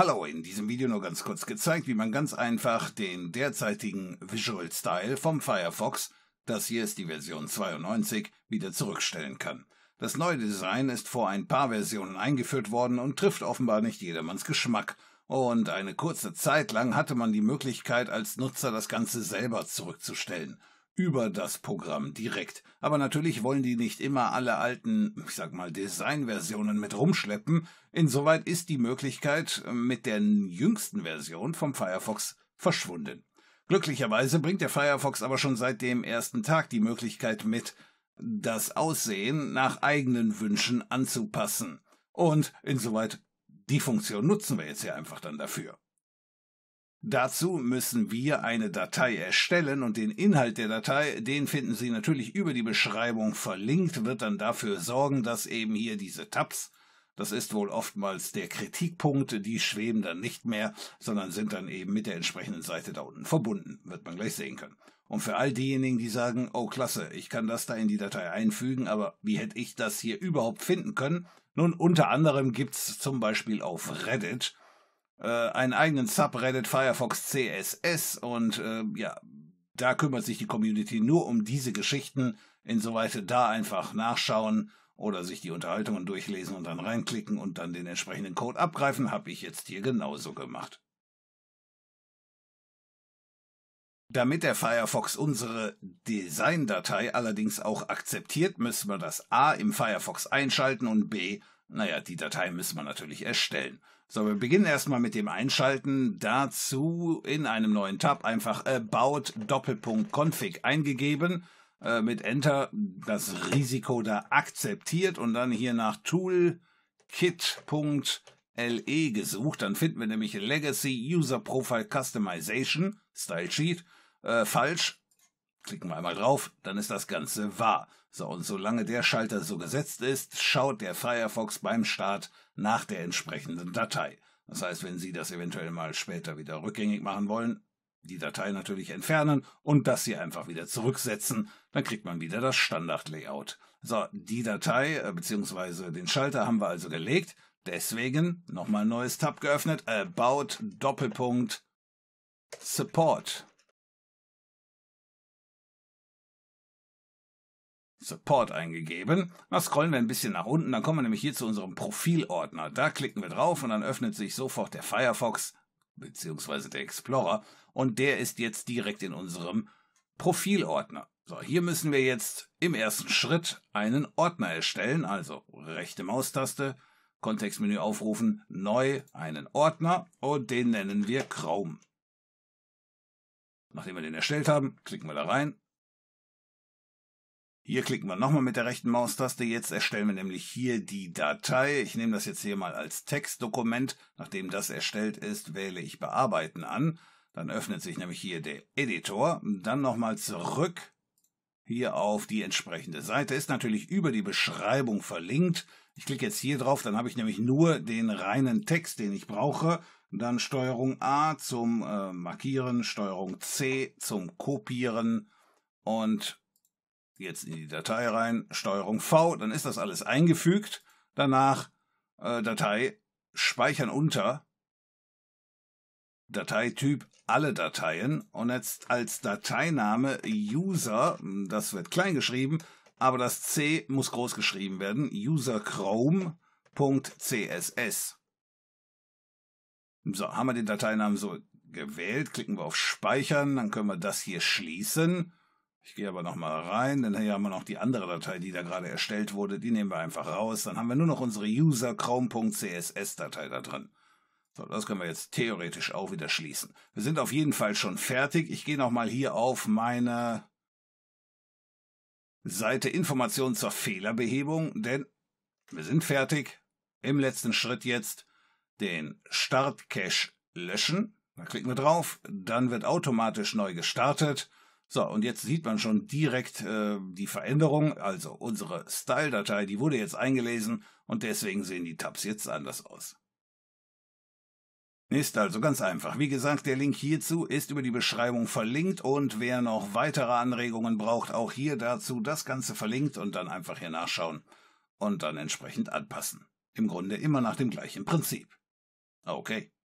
Hallo, in diesem Video nur ganz kurz gezeigt, wie man ganz einfach den derzeitigen Visual Style vom Firefox, das hier ist die Version 92, wieder zurückstellen kann. Das neue Design ist vor ein paar Versionen eingeführt worden und trifft offenbar nicht jedermanns Geschmack. Und eine kurze Zeit lang hatte man die Möglichkeit, als Nutzer das Ganze selber zurückzustellen über das Programm direkt. Aber natürlich wollen die nicht immer alle alten, ich sag mal, Designversionen mit rumschleppen. Insoweit ist die Möglichkeit äh, mit der jüngsten Version vom Firefox verschwunden. Glücklicherweise bringt der Firefox aber schon seit dem ersten Tag die Möglichkeit mit, das Aussehen nach eigenen Wünschen anzupassen. Und insoweit die Funktion nutzen wir jetzt hier einfach dann dafür. Dazu müssen wir eine Datei erstellen und den Inhalt der Datei, den finden Sie natürlich über die Beschreibung verlinkt, wird dann dafür sorgen, dass eben hier diese Tabs, das ist wohl oftmals der Kritikpunkt, die schweben dann nicht mehr, sondern sind dann eben mit der entsprechenden Seite da unten verbunden, wird man gleich sehen können. Und für all diejenigen, die sagen, oh klasse, ich kann das da in die Datei einfügen, aber wie hätte ich das hier überhaupt finden können? Nun, unter anderem gibt es zum Beispiel auf Reddit äh, einen eigenen Subreddit Firefox CSS und äh, ja, da kümmert sich die Community nur um diese Geschichten. Insoweit da einfach nachschauen oder sich die Unterhaltungen durchlesen und dann reinklicken und dann den entsprechenden Code abgreifen, habe ich jetzt hier genauso gemacht. Damit der Firefox unsere Design-Datei allerdings auch akzeptiert, müssen wir das A im Firefox einschalten und B naja, die Datei müssen wir natürlich erstellen. So, wir beginnen erstmal mit dem Einschalten. Dazu in einem neuen Tab einfach about Doppelpunkt Config eingegeben. Äh, mit Enter das Risiko da akzeptiert und dann hier nach Toolkit.le gesucht. Dann finden wir nämlich Legacy User Profile Customization Style Sheet. Äh, falsch. Klicken wir einmal drauf, dann ist das Ganze wahr. So, und solange der Schalter so gesetzt ist, schaut der Firefox beim Start nach der entsprechenden Datei. Das heißt, wenn Sie das eventuell mal später wieder rückgängig machen wollen, die Datei natürlich entfernen und das hier einfach wieder zurücksetzen, dann kriegt man wieder das Standard-Layout. So, die Datei äh, bzw. den Schalter haben wir also gelegt. Deswegen nochmal neues Tab geöffnet. About Doppelpunkt Support. Support eingegeben. Mal scrollen wir ein bisschen nach unten, dann kommen wir nämlich hier zu unserem Profilordner. Da klicken wir drauf und dann öffnet sich sofort der Firefox bzw. der Explorer und der ist jetzt direkt in unserem Profilordner. So, hier müssen wir jetzt im ersten Schritt einen Ordner erstellen, also rechte Maustaste, Kontextmenü aufrufen, neu einen Ordner und den nennen wir Chrome. Nachdem wir den erstellt haben, klicken wir da rein hier klicken wir nochmal mit der rechten Maustaste. Jetzt erstellen wir nämlich hier die Datei. Ich nehme das jetzt hier mal als Textdokument. Nachdem das erstellt ist, wähle ich Bearbeiten an. Dann öffnet sich nämlich hier der Editor. Dann nochmal zurück hier auf die entsprechende Seite. Ist natürlich über die Beschreibung verlinkt. Ich klicke jetzt hier drauf, dann habe ich nämlich nur den reinen Text, den ich brauche. Dann Steuerung A zum äh, Markieren, Steuerung C zum Kopieren und jetzt in die Datei rein, Steuerung V, dann ist das alles eingefügt. Danach äh, Datei speichern unter Dateityp alle Dateien und jetzt als Dateiname User, das wird klein geschrieben, aber das C muss groß geschrieben werden, userchrome.css. So, haben wir den Dateinamen so gewählt, klicken wir auf Speichern, dann können wir das hier schließen ich gehe aber nochmal rein, denn hier haben wir noch die andere Datei, die da gerade erstellt wurde. Die nehmen wir einfach raus. Dann haben wir nur noch unsere user-chrome.css-Datei da drin. So, das können wir jetzt theoretisch auch wieder schließen. Wir sind auf jeden Fall schon fertig. Ich gehe nochmal hier auf meine Seite Informationen zur Fehlerbehebung, denn wir sind fertig. Im letzten Schritt jetzt den Start-Cache löschen. Da klicken wir drauf, dann wird automatisch neu gestartet. So, und jetzt sieht man schon direkt äh, die Veränderung. Also unsere Style-Datei, die wurde jetzt eingelesen und deswegen sehen die Tabs jetzt anders aus. Ist also ganz einfach. Wie gesagt, der Link hierzu ist über die Beschreibung verlinkt und wer noch weitere Anregungen braucht, auch hier dazu das Ganze verlinkt und dann einfach hier nachschauen und dann entsprechend anpassen. Im Grunde immer nach dem gleichen Prinzip. Okay.